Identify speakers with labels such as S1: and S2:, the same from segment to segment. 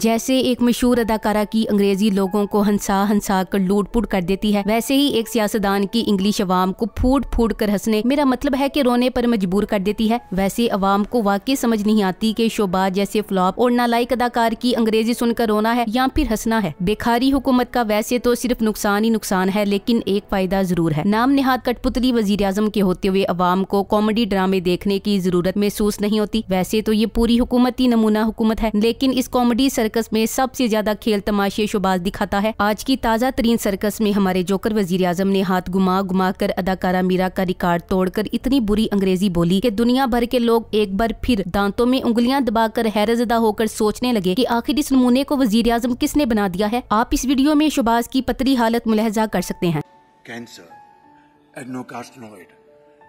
S1: जैसे एक मशहूर अदाकारा की अंग्रेजी लोगों को हंसा हंसा कर लूट पुट कर देती है वैसे ही एक सियासतदान की इंग्लिश अवाम को फूट फूट कर हंसने मेरा मतलब है कि रोने पर मजबूर कर देती है वैसे अवाम को वाकई समझ नहीं आती कि शोबा जैसे फ्लॉप और नालायक अदाकार की अंग्रेजी सुनकर रोना है या फिर हंसना है बेखारी हुकूमत का वैसे तो सिर्फ नुकसान ही नुकसान है लेकिन एक फायदा जरूर है नाम नेहाद कठपुतली वजीर आजम के होते हुए अवाम को कॉमेडी ड्रामे देखने की जरूरत महसूस नहीं होती वैसे तो ये पूरी हुकूमती नमूना हुकूमत है लेकिन इस कॉमेडी सर्कस में सबसे ज्यादा खेल तमाशे शुबाज दिखाता है आज की ताज़ा तरीन सर्कस में हमारे जोकर वजीर आजम ने हाथ घुमा घुमा कर अदाकारा मीरा का रिकॉर्ड तोड़कर इतनी बुरी अंग्रेजी बोली की दुनिया भर के लोग एक बार फिर दांतों में उंगलियां दबाकर हैरजदा होकर सोचने लगे की आखिर इस नमूने को वजीर आजम किसने बना दिया है आप इस वीडियो में शुबाज की पतली हालत मुलहजा कर सकते हैं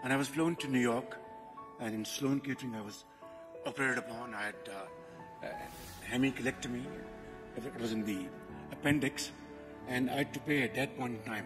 S1: And I was flown to New York, and in Sloan Kettering, I was operated upon. I had uh, hemicolectomy. It was in the appendix, and I had to pay at that point in time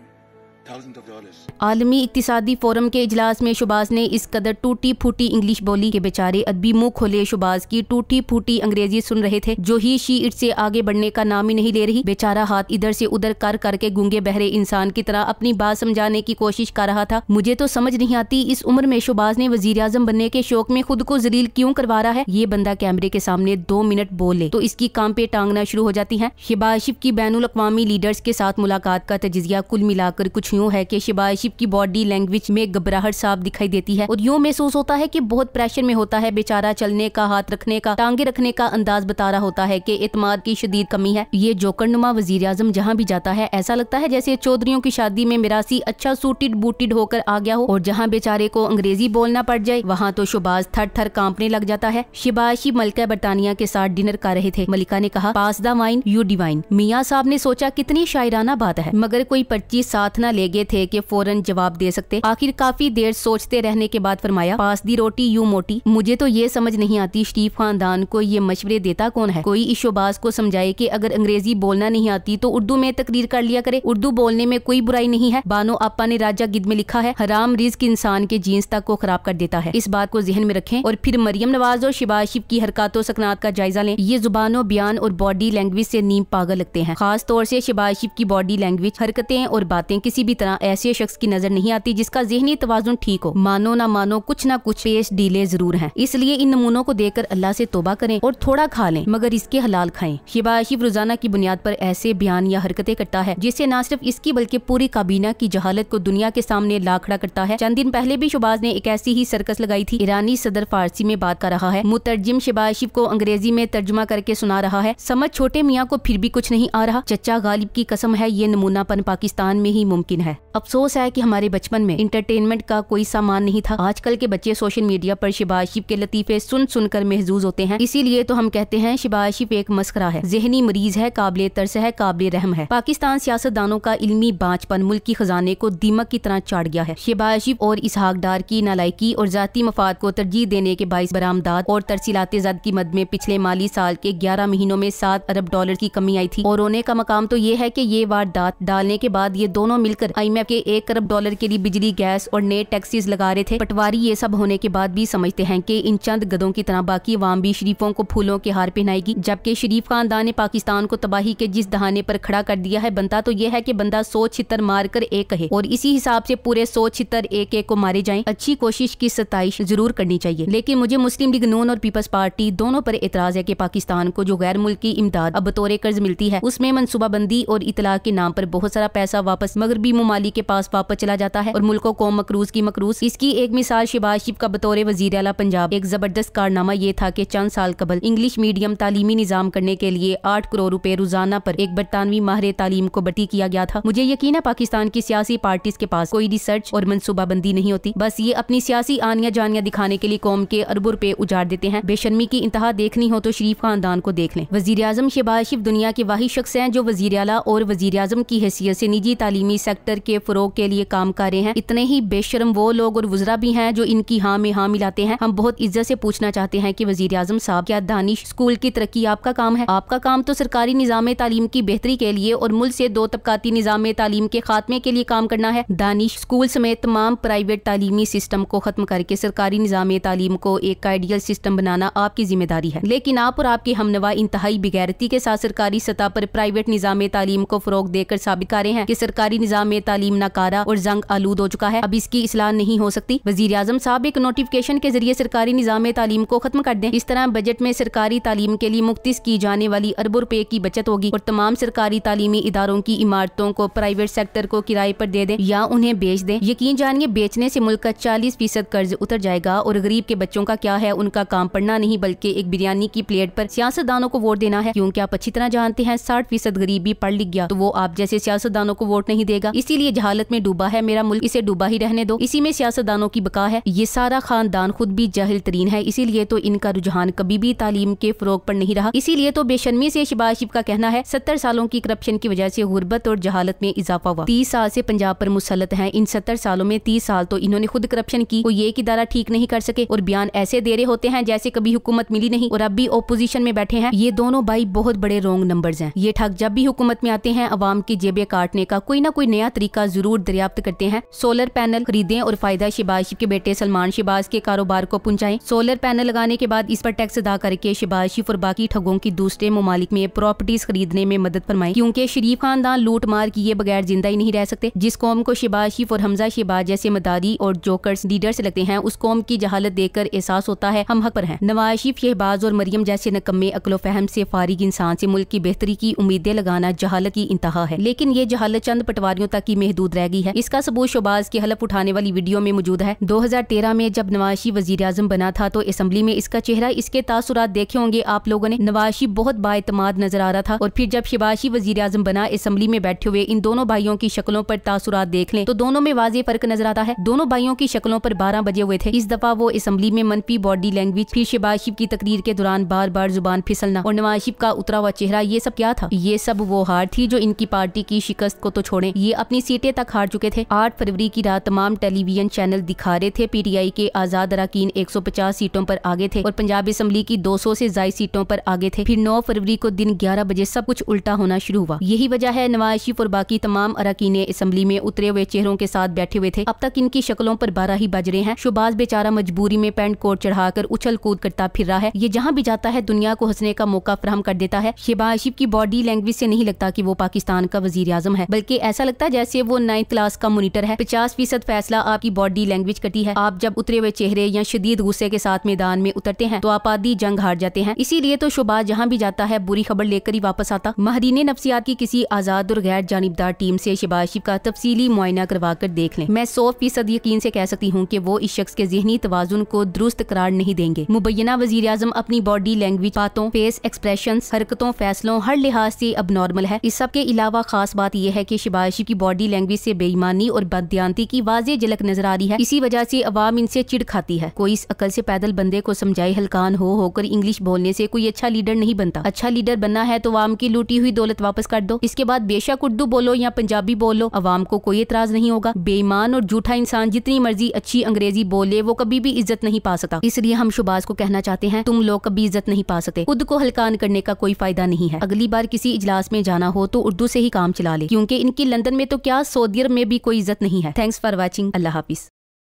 S1: आलमी इकतदी forum के इजलास में शुबाज ने इस कदर टूटी फूटी English बोली के बेचारे अदबी मुँह खोले शुबाज की टूटी फूटी अंग्रेजी सुन रहे थे जो ही शी इट से आगे बढ़ने का नाम ही नहीं ले रही बेचारा हाथ इधर से उधर कर करके गूंगे बहरे इंसान की तरह अपनी बात समझाने की कोशिश कर रहा था मुझे तो समझ नहीं आती इस उम्र में शुबाज ने वजीर आजम बनने के शौक में खुद को जलील क्यूँ करवा रहा है ये बंदा कैमरे के सामने दो मिनट बोले तो इसकी काम पे टांगना शुरू हो जाती है शिबाशिफ की बैन अवी लीडर्स के साथ मुलाकात का तजिया कुल मिलाकर कुछ यूँ है कि शिबा शिव की बॉडी लैंग्वेज में घबराहट साफ दिखाई देती है और यूँ महसूस होता है कि बहुत प्रेशर में होता है बेचारा चलने का हाथ रखने का टांगे रखने का अंदाज बता रहा होता है की इतमाद की शदीद कमी है ये जोकर नुमा वजीर आजम जहाँ भी जाता है ऐसा लगता है जैसे चौधरी की शादी में मिरासी अच्छा सूटेड बूटेड होकर आ गया हो और जहाँ बेचारे को अंग्रेजी बोलना पड़ जाए वहाँ तो शुबाज थर थर कांपने लग जाता है शिबाशी मलका बरतानिया के साथ डिनर कर रहे थे मलिका ने कहा pass the wine you divine मियाँ साहब ने सोचा कितनी शायराना बात है मगर कोई पर्ची साथ न ले गए थे कि फौरन जवाब दे सकते आखिर काफी देर सोचते रहने के बाद फरमाया पास दी रोटी यू मोटी मुझे तो ये समझ नहीं आती शरीफ खानदान को ये मशवरे देता कौन है कोई इशोबाज को समझाए की अगर अंग्रेजी बोलना नहीं आती तो उर्दू में तकरीर कर लिया करे उर्दू बोलने में कोई बुराई नहीं है बानो आपा ने राजा गिद में लिखा है हराम रिस्क इंसान के जीन्स तक को खराब कर देता है इस बात को जहन में रखें और फिर मरियम नवाज और शिबाज शिव की हरकतों सकनात का जायजा लें ये जुबानों बयान और बॉडी लैंग्वेज से नीम पागल लगते हैं खास तौर से शिबाज शिव की बॉडी लैंग्वेज हरकतें और बातें किसी भी तरह ऐसे शख्स की नजर नहीं आती जिसका जहनी तोजुन ठीक हो मानो ना मानो कुछ ना कुछ पेश डीले जरूर है इसलिए इन नमूनों को देकर अल्लाह से तोबा करें और थोड़ा खा लें मगर इसके हलाल खाएं शिबाशिब रोजाना की बुनियाद पर ऐसे बयान या हरकतें करता है जिससे न सिर्फ इसकी बल्कि पूरी काबीना की जहालत को दुनिया के सामने लाखड़ा करता है चंद दिन पहले भी शुबाज ने एक ऐसी ही सर्कस लगाई थी ईरानी सदर फारसी में बात कर रहा है मुतरजिम शिबाशिब को अंग्रेजी में तर्जुमा करके सुना रहा है समझ छोटे मियाँ को फिर भी कुछ नहीं आ रहा चचा गालिब की कसम है ये नमूनापन पाकिस्तान में ही मुमकिन मुमकिन है अफसोस है कि हमारे बचपन में इंटरटेनमेंट का कोई सामान नहीं था आजकल के बच्चे सोशल मीडिया पर शिबाशिप के लतीफे सुन सुनकर महजूज होते हैं इसीलिए तो हम कहते हैं शिबाशिप एक मस्करा है जहनी मरीज है काबिल तरस है काबिल रहम है पाकिस्तान सियासतदानों का इलमी बाँचपन मुल्क की खजाने को दीमक की तरह चाड़ गया है शिबाशिप और इसहाक डार की नालायकी और जाती मफाद को तरजीह देने के बाईस बरामदाद और तरसीलाते जद की मद में पिछले माली साल के ग्यारह महीनों में सात अरब डॉलर की कमी आई थी और रोने का मकाम तो ये है की ये वारदात डालने के बाद ये दोनों मिलकर लेकर आईएमएफ के एक अरब डॉलर के लिए बिजली गैस और नए टैक्सीज लगा रहे थे पटवारी ये सब होने के बाद भी समझते हैं की इन चंद गदों की तरह बाकी अवाम भी शरीफों को फूलों के हार पहनाएगी जबकि शरीफ खानदान ने पाकिस्तान को तबाही के जिस दहाने पर खड़ा कर दिया है बनता तो यह है की बंदा सौ छितर मार कर एक कहे और इसी हिसाब से पूरे सौ छितर एक एक को मारे जाए अच्छी कोशिश की सताइश जरूर करनी चाहिए लेकिन मुझे मुस्लिम लीग नून और पीपल्स पार्टी दोनों पर एतराज है की पाकिस्तान को जो गैर मुल्की इमदाद अब बतौरे कर्ज मिलती है उसमें मनसूबाबंदी और इतला के नाम आरोप बहुत सारा पैसा वापस मगरबी ममालिक के पास वापस चला जाता है और मुल्क को मकरूज की मकरूज इसकी एक मिसाल शिबाज शिफ का बतौर वजीर अला पंजाब एक जबरदस्त कारनामा ये था की चंद साल कबल इंग्लिश मीडियम तालीमी निज़ाम करने के लिए आठ करोड़ रूपए रोजाना आरोप एक बरतानवी माहिर तालीम को बटी किया गया था मुझे यकीन है पाकिस्तान की सियासी पार्टी के पास कोई रिसर्च और मनसूबाबंदी नहीं होती बस ये अपनी सियासी आनिया जानिया दिखाने के लिए कौम के अरबों रूपए उजाड़ देते हैं बेशर्मी की इंतहा देखनी हो तो शरीफ खानदान को देख लें वजीर अजम शहबाज शिफ दुनिया के वाहि शख्स हैं जो वजी अला और वजी अजम की हैसियत ऐसी निजी तालीमी सेक्टर सेक्टर के फरोग के लिए काम कर रहे हैं इतने ही बेशरम वो लोग और वजरा भी हैं जो इनकी हाँ में हाँ मिलाते हैं हम बहुत इज्जत से पूछना चाहते हैं कि वजीर आजम साहब क्या दानिश स्कूल की तरक्की आपका काम है आपका काम तो सरकारी निज़ाम तालीम की बेहतरी के लिए और मुल्क से दो तबकाती निज़ाम तालीम के खात्मे के लिए काम करना है दानिश स्कूल समेत तमाम प्राइवेट तालीमी सिस्टम को खत्म करके सरकारी निज़ाम तालीम को एक आइडियल सिस्टम बनाना आपकी जिम्मेदारी है लेकिन आप और आपकी हमनवा इंतहाई बिगैरती के साथ सरकारी सतह पर प्राइवेट निज़ाम तालीम को फरोग देकर साबित कर रहे हैं की सरकारी निज़ाम में तालीम नाकारा और जंग आलूद हो चुका है अब इसकी असलाह नहीं हो सकती वजीर अजम साहब एक नोटिफिकेशन के जरिए सरकारी निज़ाम तालीम को खत्म कर दें इस तरह बजट में सरकारी तालीम के लिए मुख्तिस की जाने वाली अरबों रुपए की बचत होगी और तमाम सरकारी तालीमी इदारों की इमारतों को प्राइवेट सेक्टर को किराए पर दे दें या उन्हें बेच दें यकीन जानिए बेचने से मुल्क का चालीस फीसद कर्ज उतर जाएगा और गरीब के बच्चों का क्या है उनका काम पढ़ना नहीं बल्कि एक बिरयानी की प्लेट पर सियासतदानों को वोट देना है क्योंकि आप अच्छी तरह जानते हैं साठ फीसद गरीबी पढ़ लिख गया तो वो आप जैसे सियासतदानों को वोट नहीं देगा इस इसीलिए जहालत में डूबा है मेरा मुल्क इसे डूबा ही रहने दो इसी में सियासतदानों की बका है ये सारा खानदान खुद भी जहल तरीन है इसीलिए तो इनका रुझान कभी भी तालीम के फरोग पर नहीं रहा इसीलिए तो बेशर्मी से शबाज शिफ का कहना है सत्तर सालों की करप्शन की वजह से गुर्बत और जहालत में इजाफा हुआ तीस साल से पंजाब पर मुसलत है इन सत्तर सालों में तीस साल तो इन्होंने खुद करप्शन की को ये इदारा ठीक नहीं कर सके और बयान ऐसे दे रहे होते हैं जैसे कभी हुकूमत मिली नहीं और अब भी ओपोजिशन में बैठे हैं ये दोनों भाई बहुत बड़े रोंग नंबर है ये ठग जब भी हुकूमत में आते हैं अवाम की जेबें काटने का कोई ना कोई नया तरीका जरूर दरियाप्त करते हैं सोलर पैनल खरीदें और फायदा शिबाज के बेटे सलमान शिबाज के कारोबार को पहुँचाए सोलर पैनल लगाने के बाद इस पर टैक्स अदा करके शिबाज शिफ और बाकी ठगों की दूसरे ममालिक में प्रॉपर्टीज खरीदने में मदद फरमाएं क्योंकि शरीफ खानदान लूट मार किए बगैर जिंदा ही नहीं रह सकते जिस कौम को शिबाज शिफ और हमजा शिबाज जैसे मदारी और जोकर्स लीडर्स लगते हैं उस कौम की जहालत देखकर एहसास होता है हम हक पर हैं नवाज शिफ शहबाज और मरियम जैसे नकम्मे अकलो फहम से फारिग इंसान से मुल्क की बेहतरी की उम्मीदें लगाना जहालत की इंतहा है लेकिन ये जहालत चंद पटवारियों तक की महदूद रह गई है इसका सबूत शोबाज की हलफ उठाने वाली वीडियो में मौजूद है दो हजार तेरह में जब नवाशी वजीर आजम बना था तो असम्बली में इसका चेहरा इसके तासुरात देखे होंगे आप लोगों ने नवाशी बहुत बातमाद नजर आ रहा था और फिर जब शिबाशी वजीर आजम बना असम्बली में बैठे हुए इन दोनों भाइयों की शक्लों पर तासुरात देख ले तो दोनों में वाजे फर्क नजर आता है दोनों भाइयों की शक्लों पर बारह बजे हुए थे इस दफा वो असम्बली में मनपी बॉडी लैंग्वेज फिर शिबाज की तकरीर के दौरान बार बार जुबान फिसलना और नवाज का उतरा हुआ चेहरा ये सब क्या था ये सब वो हार थी जो इनकी पार्टी की शिकस्त को तो छोड़े ये अब अपनी सीटें तक हार चुके थे आठ फरवरी की रात तमाम टेलीविजन चैनल दिखा रहे थे पीटीआई के आजाद सौ 150 सीटों पर आगे थे और पंजाब असम्बली की 200 से जायद सीटों पर आगे थे फिर 9 फरवरी को दिन 11 बजे सब कुछ उल्टा होना शुरू हुआ यही वजह है नवाज शिफ और बाकी तमाम अरकिन असम्बली में उतरे हुए चेहरों के साथ बैठे हुए थे अब तक इनकी शक्लों पर बारह ही बज रहे हैं शुबाज बेचारा मजबूरी में पैंट कोट चढ़ाकर उछल कूद करता फिर रहा है ये जहाँ भी जाता है दुनिया को हंसने का मौका फ्राहम कर देता है शहबाज शरीफ की बॉडी लैंग्वेज ऐसी नहीं लगता की वो पाकिस्तान का वजीर आजम है बल्कि ऐसा लगता है जैसे वो नाइन्थ क्लास का मोनिटर है पचास फीसद फैसला आपकी बॉडी लैंग्वेज कटी है आप जब उतरे हुए चेहरे या शदीद गुस्से के साथ मैदान में उतरते हैं तो आप आदि जंग हार जाते हैं इसीलिए तो शुबा जहाँ भी जाता है बुरी खबर लेकर ही वापस आता महदीन नफसियात की किसी आजाद और गैर जानबदार टीम ऐसी शबाशिब का तफसीली मुआयना करवा कर देख लें मैं सौ फीसद यकीन ऐसी कह सकती हूँ की वो इस शख्स के जहनी तोजुन को दुरुस्त करार नहीं देंगे मुबैना वजी अजम अपनी बॉडी लैंग्वेज बातों फेस एक्सप्रेशन हरकतों फैसलों हर लिहाज ऐसी अब नॉर्मल है इस सब के अलावा खास बात यह है की शबाशिब की बॉडी लैंग्वेज से बेईमानी और बदयांती की वाजे झलक नजर आ रही है इसी वजह से अवाम इनसे चिड़ खाती है कोई इस अकल से पैदल बंदे को समझाए हल्कान हो होकर इंग्लिश बोलने से कोई अच्छा लीडर नहीं बनता अच्छा लीडर बनना है तो आवाम की लूटी हुई दौलत वापस कर दो इसके बाद बेशक उर्दू बोलो या पंजाबी बोलो अवाम को कोई एतराज नहीं होगा बेईमान और जूठा इंसान जितनी मर्जी अच्छी अंग्रेजी बोले वो कभी भी इज्जत नहीं पा सकता इसलिए हम शुबाज को कहना चाहते हैं तुम लोग कभी इज्जत नहीं पा सकते खुद को हलकान करने का कोई फायदा नहीं है अगली बार किसी इजलास में जाना हो तो उर्दू से ही काम चला ले क्योंकि इनकी लंदन में तो तो क्या सऊदी अरब में भी कोई इज्जत नहीं है थैंक्स फॉर वॉचिंग अल्लाह हाफिज